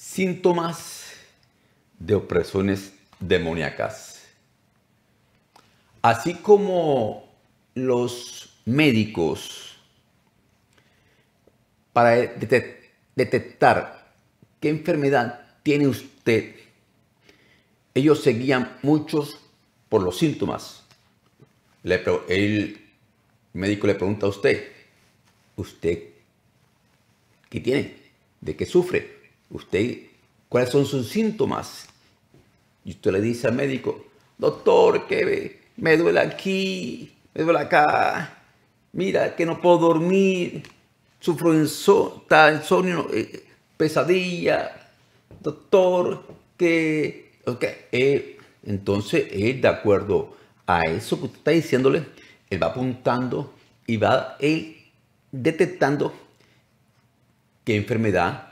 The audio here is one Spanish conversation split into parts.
Síntomas de opresiones demoníacas. Así como los médicos, para detectar qué enfermedad tiene usted, ellos seguían muchos por los síntomas. el médico le pregunta a usted, ¿usted qué tiene? ¿De qué sufre? usted cuáles son sus síntomas. Y usted le dice al médico, doctor, que me duele aquí, me duele acá, mira que no puedo dormir, sufro insomnio, eh, pesadilla, doctor, que... entonces él, de acuerdo a eso que usted está diciéndole, él va apuntando y va detectando qué enfermedad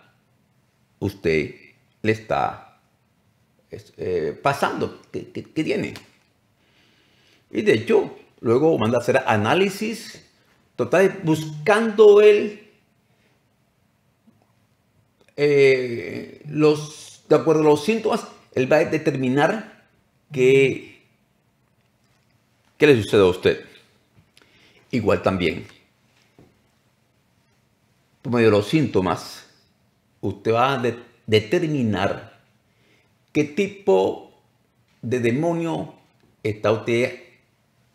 usted le está eh, pasando, ¿Qué tiene. Y de hecho, luego manda a hacer análisis total, buscando él eh, los, de acuerdo a los síntomas, él va a determinar qué le sucede a usted. Igual también, por medio de los síntomas, usted va a determinar qué tipo de demonio está usted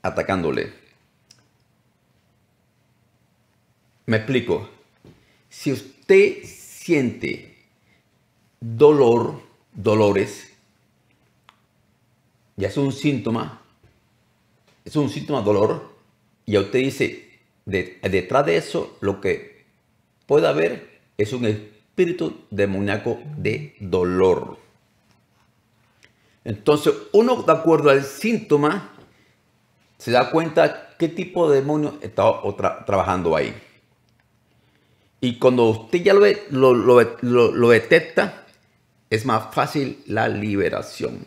atacándole. Me explico. Si usted siente dolor, dolores, ya es un síntoma, es un síntoma dolor, y usted dice, detrás de eso lo que puede haber es un espíritu demoníaco de dolor. Entonces, uno de acuerdo al síntoma se da cuenta qué tipo de demonio está trabajando ahí. Y cuando usted ya lo, lo, detecta, es más fácil la liberación.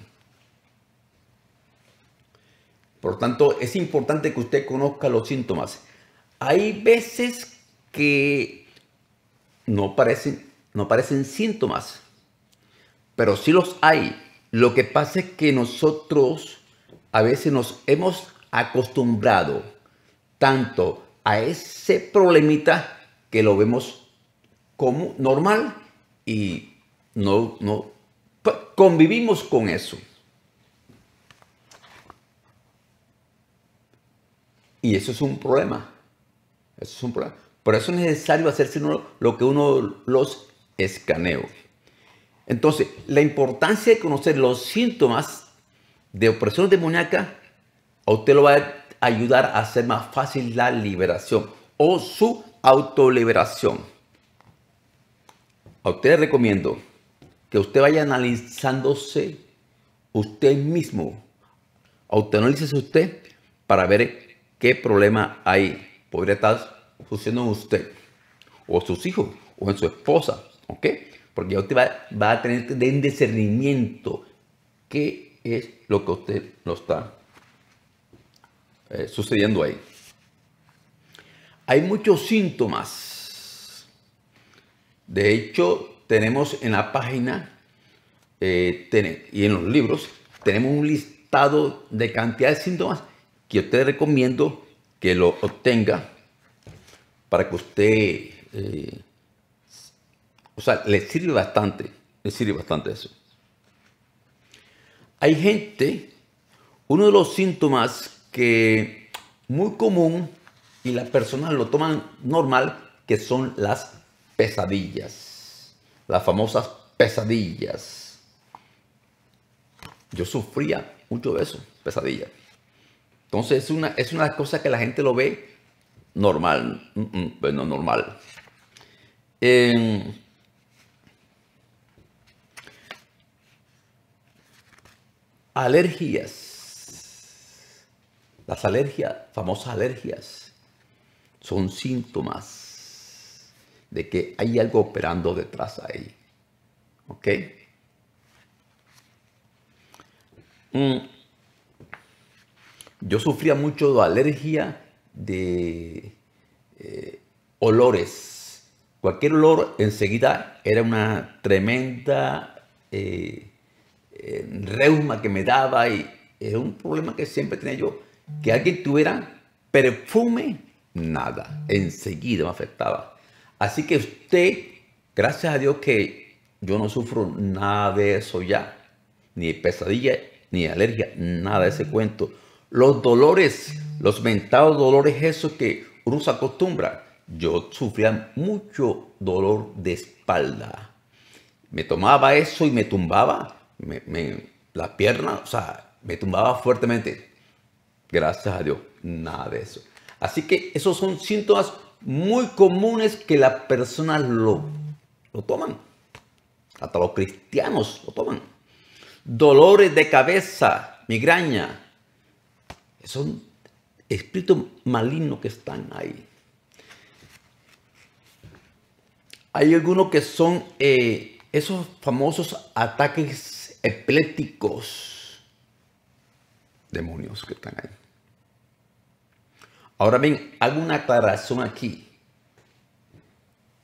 Por tanto, es importante que usted conozca los síntomas. Hay veces que no parecen no parecen síntomas, pero sí los hay. Lo que pasa es que nosotros a veces nos hemos acostumbrado tanto a ese problemita que lo vemos como normal y no, no convivimos con eso. Y eso es un problema. Eso es un problema. Por eso es necesario hacerse lo que uno los escaneo. Entonces, la importancia de conocer los síntomas de opresión demoníaca a usted lo va a ayudar a hacer más fácil la liberación o su autoliberación. A usted le recomiendo que usted vaya analizándose usted mismo. Autoanalícese usted para ver qué problema hay. Podría estar sucediendo en usted, o sus hijos, o en su esposa, ¿Ok? Porque ya usted va, a tener un discernimiento qué es lo que usted no está eh, sucediendo ahí. Hay muchos síntomas. De hecho, tenemos en la página eh, y en los libros, tenemos un listado de cantidad de síntomas que yo te recomiendo que lo obtenga para que usted eh, o sea, le sirve bastante, le sirve bastante eso. Hay gente, uno de los síntomas que muy común y las personas lo toman normal, que son las pesadillas, las famosas pesadillas. Yo sufría mucho de eso, pesadillas. Entonces es una, es una cosa que la gente lo ve normal, mm, mm, bueno normal. Em, Alergias. Las alergias, famosas alergias, son síntomas de que hay algo operando detrás ahí. ¿Ok? Mm. Yo sufría mucho de alergia de eh, olores. Cualquier olor enseguida era una tremenda eh, reuma que me daba y es un problema que siempre tenía yo. Que alguien tuviera perfume, nada, enseguida me afectaba. Así que usted, gracias a Dios que yo no sufro nada de eso ya, ni pesadilla, ni alergia, nada de ese cuento. Los dolores, los mentados dolores esos que uno se acostumbra. Yo sufría mucho dolor de espalda. Me tomaba eso y me tumbaba me, la pierna, o sea, me tumbaba fuertemente. Gracias a Dios, nada de eso. Así que esos son síntomas muy comunes que las personas lo, lo toman. Hasta los cristianos lo toman. Dolores de cabeza, migraña. Son espíritus malignos que están ahí. Hay algunos que son eh, esos famosos ataques espléticos demonios que están ahí. Ahora bien, hago una aclaración aquí.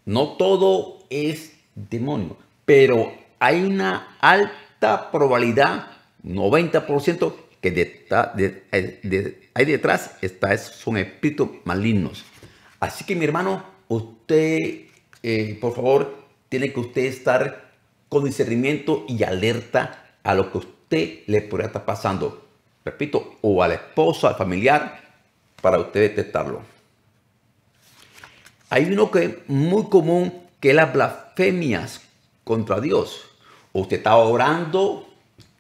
No todo es demonio, pero hay una alta probabilidad, 90%, que eh, de, ahí detrás está, son espíritus malignos. Así que mi hermano, usted, eh, por favor, tiene que usted estar con discernimiento y alerta a lo que usted le pueda estar pasando. Repito, o al la esposa, al familiar, para usted detectarlo. Hay uno que es muy común, que es las blasfemias contra Dios. usted está orando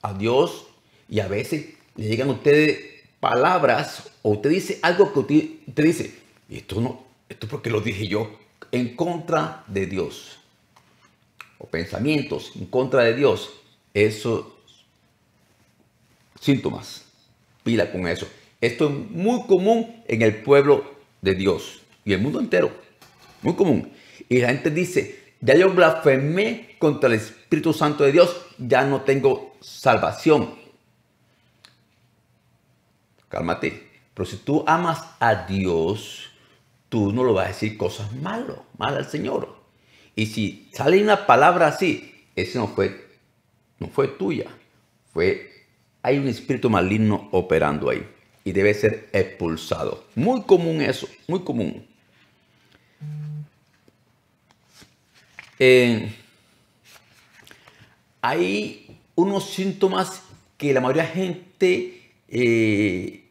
a Dios y a veces le llegan a ustedes palabras o usted dice algo que usted, dice, y esto no, esto porque lo dije yo, en contra de Dios pensamientos en contra de Dios, esos síntomas, pila con eso. Esto es muy común en el pueblo de Dios y el mundo entero, muy común. Y la gente dice, ya yo blasfemé contra el Espíritu Santo de Dios, ya no tengo salvación. Cálmate, pero si tú amas a Dios, tú no lo vas a decir cosas malas, mal al Señor. Y si sale una palabra así, ese no fue, no fue tuya. Fue, hay un espíritu maligno operando ahí y debe ser expulsado. Muy común eso, muy común. Eh, hay unos síntomas que la mayoría de gente eh,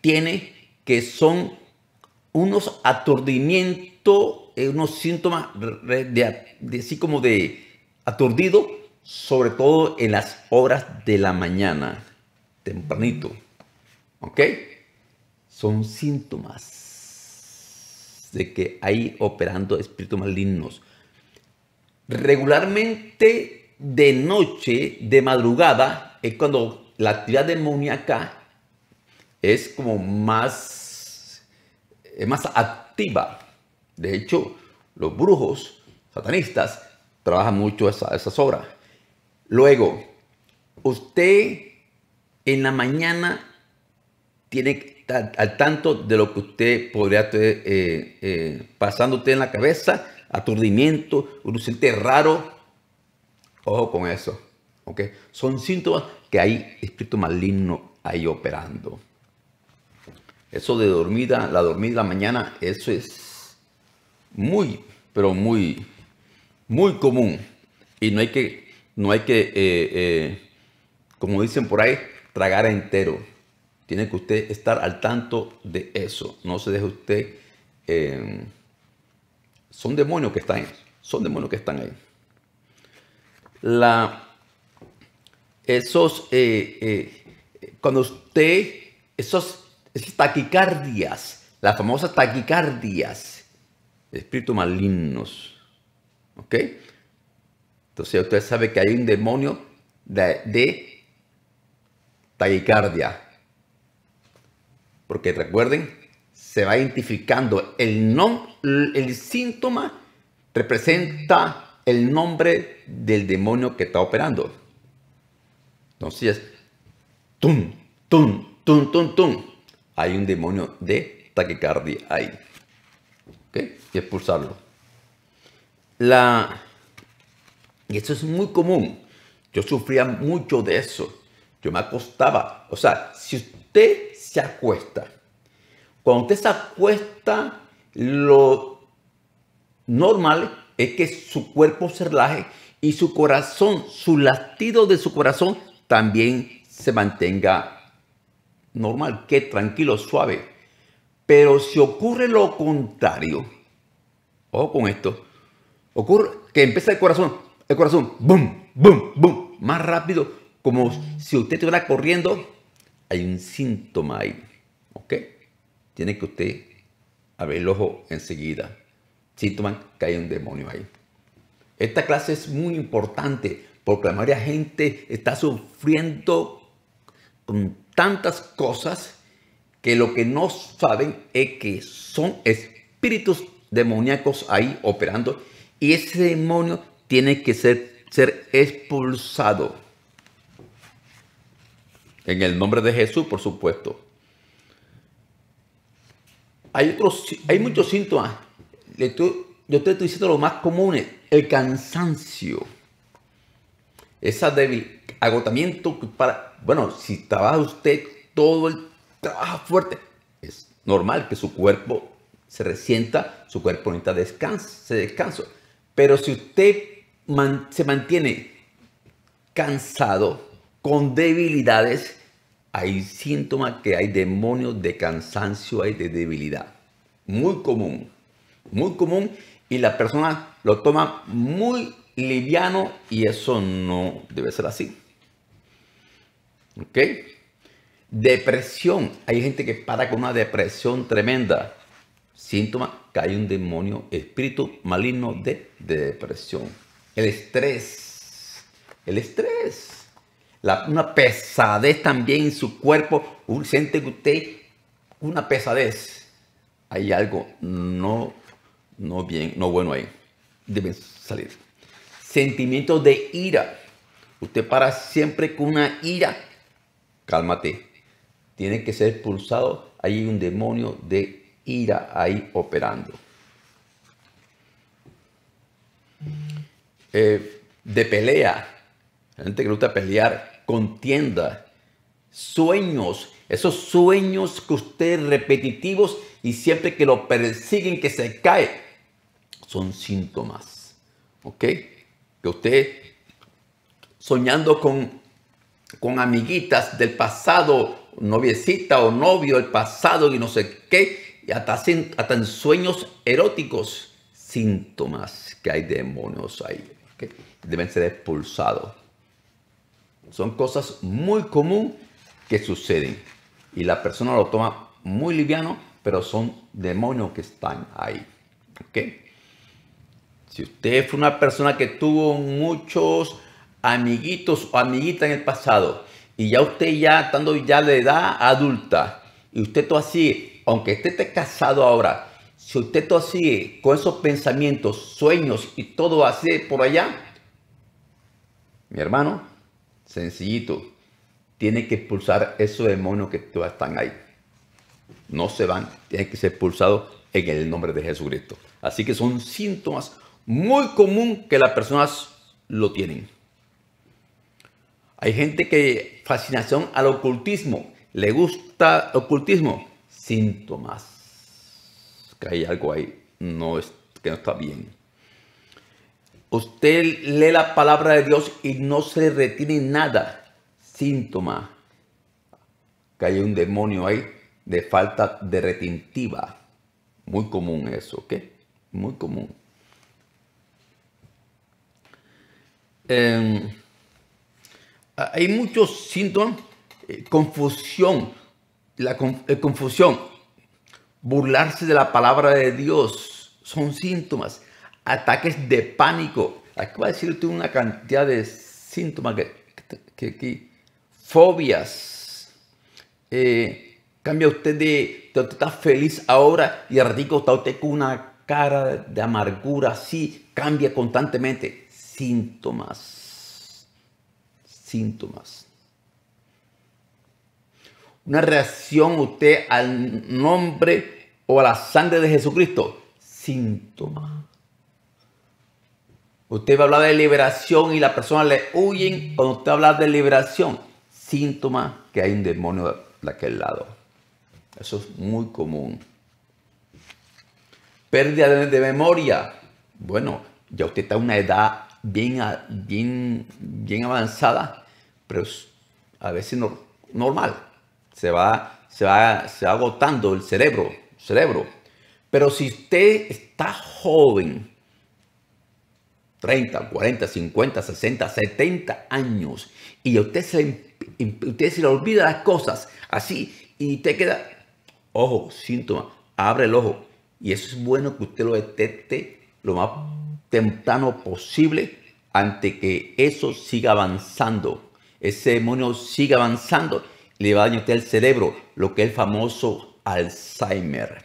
tiene que son unos aturdimientos es eh, unos síntomas de, así como de aturdido, sobre todo en las horas de la mañana, tempranito. ¿Ok? Son síntomas de que hay operando espíritus malignos. Regularmente de noche, de madrugada, es cuando la actividad demoníaca es como más, más activa. De hecho, los brujos satanistas trabajan mucho esas obras. Luego, usted en la mañana tiene al tanto de lo que usted podría estar eh, eh, pasando en la cabeza, aturdimiento, un siente raro. Ojo con eso. Son síntomas que hay espíritu maligno ahí operando. Eso de dormida, la dormida la mañana, eso es muy, pero muy, muy común. Y no hay que, no hay que eh, eh, como dicen por ahí, tragar entero. Tiene que usted estar al tanto de eso. No se deje usted... Eh, son demonios que están ahí. Son demonios que están ahí. La, esos, cuando usted, esos, esas taquicardias, las famosas taquicardias, Espíritu malignos. ¿Ok? Entonces usted sabe que hay un demonio de, taquicardia. Porque recuerden, se va identificando. El, nom, el síntoma representa el nombre del demonio que está operando. Entonces, tum, tum, tum, tum, tum. Hay un demonio de taquicardia ahí y expulsarlo. La, y eso es muy común. Yo sufría mucho de eso. Yo me acostaba. O sea, si usted se acuesta, cuando usted se acuesta, lo normal es que su cuerpo se relaje y su corazón, su latido de su corazón también se mantenga normal, que tranquilo, suave. Pero si ocurre lo contrario, ojo con esto, ocurre que empieza el corazón, el corazón, boom, boom, boom, más rápido, como si usted estuviera corriendo, hay un síntoma ahí, ¿ok? Tiene que usted abrir el ojo enseguida. Síntoma que hay un demonio ahí. Esta clase es muy importante porque la mayoría de gente está sufriendo con tantas cosas que lo que no saben es que son espíritus demoníacos ahí operando y ese demonio tiene que ser, ser expulsado. En el nombre de Jesús, por supuesto. Hay, otros, hay muchos síntomas. yo te estoy diciendo lo más común, El cansancio. Esa débil, agotamiento. Para, bueno, si trabaja usted todo el trabaja fuerte. Es normal que su cuerpo se resienta, su cuerpo necesita descanso, se descanso. Pero si usted se mantiene cansado, con debilidades, hay síntomas que hay demonios de cansancio, hay de debilidad. Muy común, muy común y la persona lo toma muy liviano y eso no debe ser así. ¿Ok? Depresión. Hay gente que para con una depresión tremenda. Síntoma que hay un demonio, espíritu maligno de, depresión. El estrés. El estrés. una pesadez también en su cuerpo. siente que usted una pesadez. Hay algo no, no bien, no bueno ahí. debe salir. Sentimiento de ira. Usted para siempre con una ira. Cálmate, tiene que ser expulsado. Hay un demonio de ira ahí operando. Eh, de pelea, gente que gusta pelear, contienda, sueños, esos sueños que usted repetitivos y siempre que lo persiguen, que se cae, son síntomas, ¿ok? Que usted soñando con, con amiguitas del pasado noviecita o novio, el pasado y no sé qué, y hasta, hasta en sueños eróticos, síntomas que hay demonios ahí, que deben ser expulsados. Son cosas muy comunes que suceden y la persona lo toma muy liviano, pero son demonios que están ahí. Si usted fue una persona que tuvo muchos amiguitos o amiguitas en el pasado, y ya usted ya, estando ya de edad adulta, y usted todo así, aunque usted esté casado ahora, si usted todo así, con esos pensamientos, sueños y todo así por allá, mi hermano, sencillito, tiene que expulsar esos demonios que están ahí. No se van, tienen que ser expulsados en el nombre de Jesucristo. Así que son síntomas muy común que las personas lo tienen. Hay gente que fascinación al ocultismo. Le gusta ocultismo. Síntomas. Que hay algo ahí no es, que no está bien. Usted lee la palabra de Dios y no se retiene nada. Síntoma. Que hay un demonio ahí de falta de retentiva. Muy común eso, ¿ok? Muy común. Eh, Ah, hay muchos síntomas, eh, confusión, la eh, confusión, burlarse de la palabra de Dios, son síntomas, ataques de pánico. Aquí va a decirte una cantidad de síntomas que, que, fobias. Eh, cambia usted de, de, usted está feliz ahora y al ratico está usted con una cara de amargura, sí, cambia constantemente. Síntomas síntomas. Una reacción usted al nombre o a la sangre de Jesucristo. Síntomas. Usted va a hablar de liberación y la persona le huyen cuando usted habla de liberación. Síntoma que hay un demonio de aquel lado. Eso es muy común. Pérdida de, memoria. Bueno, ya usted está a una edad bien, bien, bien avanzada, pero a veces no, normal. Se va, se, va, se va agotando el cerebro, cerebro. Pero si usted está joven, 30, 40, 50, 60, 70 años, y usted se, usted se le olvida las cosas así, y te queda, ojo, síntoma, abre el ojo. Y eso es bueno que usted lo detecte lo más temprano posible ante que eso siga avanzando. Ese demonio sigue avanzando le va a dañar el cerebro, lo que es el famoso Alzheimer.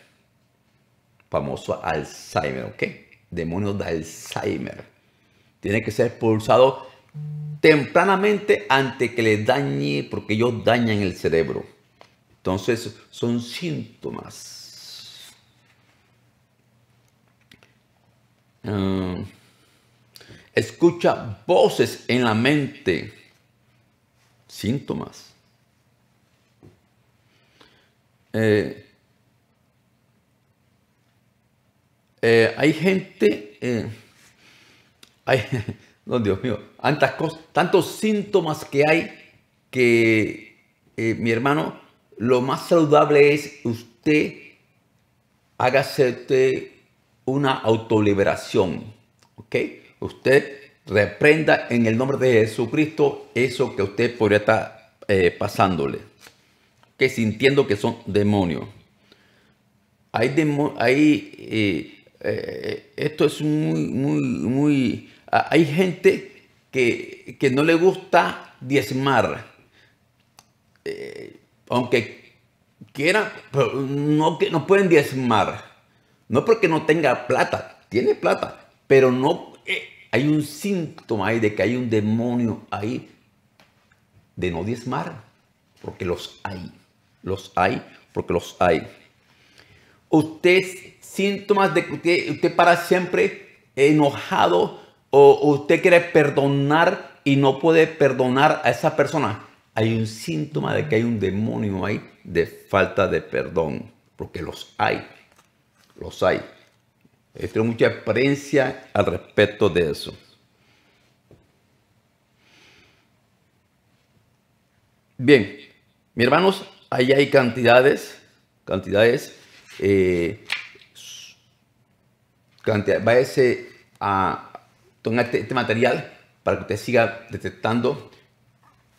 Famoso Alzheimer, ¿ok? Demonio de Alzheimer. Tiene que ser expulsado tempranamente ante que le dañe, porque ellos dañan el cerebro. Entonces, son síntomas Ah. escucha voces en la mente, síntomas. Eh, eh, hay gente, hay, eh, no Dios mío, tantas cosas, tantos síntomas que hay que mi hermano, lo más saludable es usted hágase una autoliberación. ¿Ok? Usted reprenda en el nombre de Jesucristo eso que usted podría estar eh, pasándole. Que sintiendo que son demonios. Hay, demonios hay eh, eh, esto es muy, muy, muy... Hay gente que, no le gusta diezmar. aunque quieran, pero no, no pueden diezmar no porque no tenga plata, tiene plata, pero no eh, hay un síntoma ahí de que hay un demonio ahí de no diezmar, porque los hay, los hay, porque los hay. Usted síntomas de que usted para siempre enojado o usted quiere perdonar y no puede perdonar a esa persona. Hay un síntoma de que hay un demonio ahí de falta de perdón, porque los hay los hay. Tengo este, mucha experiencia al respecto de eso. Bien, mis hermanos, ahí hay cantidades, cantidades, eh, váyase a tomar este, este, material para que usted siga detectando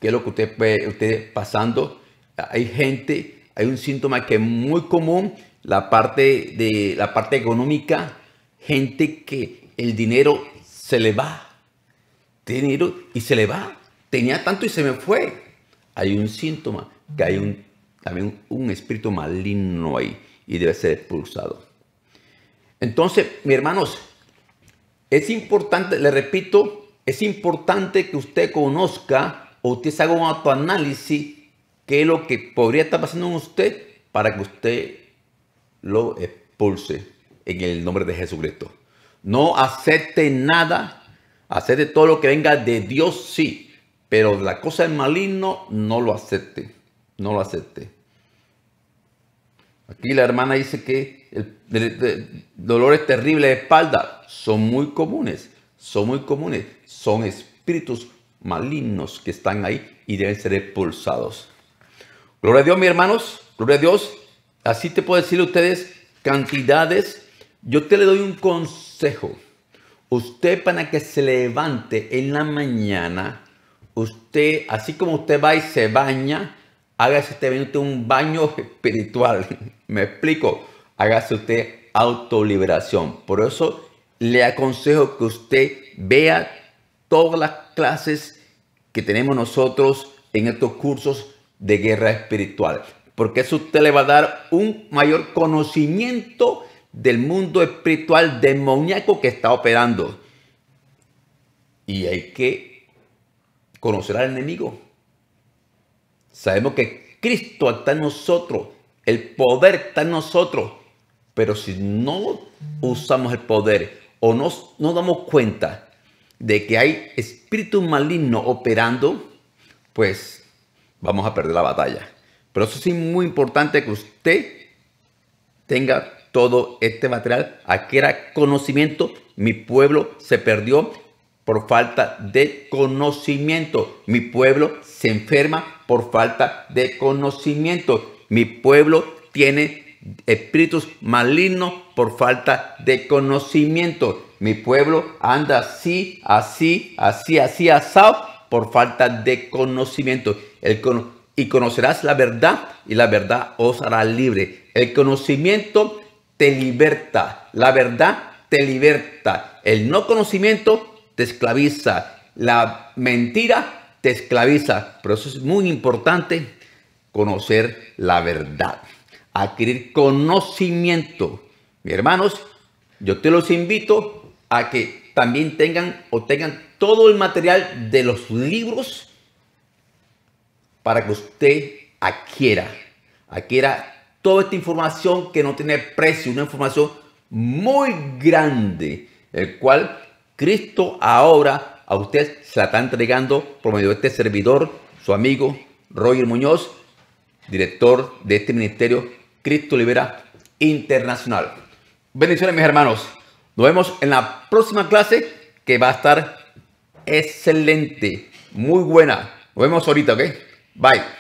qué es lo que usted está pasando. Hay gente, hay un síntoma que es muy común la parte, de, la parte económica, gente que el dinero se le va. Dinero y se le va. Tenía tanto y se me fue. Hay un síntoma, que hay un, también un espíritu maligno ahí y debe ser expulsado. Entonces, mis hermanos, es importante, le repito, es importante que usted conozca o usted haga un autoanálisis qué es lo que podría estar pasando en usted para que usted lo expulse en el nombre de Jesucristo. No acepte nada, acepte todo lo que venga de Dios, sí, pero la cosa del maligno no lo acepte, no lo acepte. Aquí la hermana dice que dolores terribles de espalda son muy comunes, son muy comunes, son espíritus malignos que están ahí y deben ser expulsados. Gloria a Dios, mis hermanos, gloria a Dios así te puedo decir a ustedes cantidades. Yo te le doy un consejo. Usted para que se levante en la mañana, usted, así como usted va y se baña, hágase usted un baño espiritual. Me explico, hágase usted autoliberación. Por eso le aconsejo que usted vea todas las clases que tenemos nosotros en estos cursos de guerra espiritual porque eso usted le va a dar un mayor conocimiento del mundo espiritual demoníaco que está operando. Y hay que conocer al enemigo. Sabemos que Cristo está en nosotros, el poder está en nosotros, pero si no usamos el poder o no nos damos cuenta de que hay espíritu maligno operando, pues vamos a perder la batalla. Pero eso sí es muy importante que usted tenga todo este material. Aquí era conocimiento. Mi pueblo se perdió por falta de conocimiento. Mi pueblo se enferma por falta de conocimiento. Mi pueblo tiene espíritus malignos por falta de conocimiento. Mi pueblo anda así, así, así, así, asado por falta de conocimiento. El conocimiento y conocerás la verdad y la verdad os hará libre. El conocimiento te liberta, la verdad te liberta, el no conocimiento te esclaviza, la mentira te esclaviza. Por eso es muy importante conocer la verdad, adquirir conocimiento. Mis hermanos, yo te los invito a que también tengan o tengan todo el material de los libros para que usted adquiera, adquiera toda esta información que no tiene precio, una información muy grande, el cual Cristo ahora a usted se la está entregando por medio de este servidor, su amigo Roger Muñoz, director de este ministerio Cristo Libera Internacional. Bendiciones mis hermanos. Nos vemos en la próxima clase que va a estar excelente, muy buena. Nos vemos ahorita, ¿ok? Bye.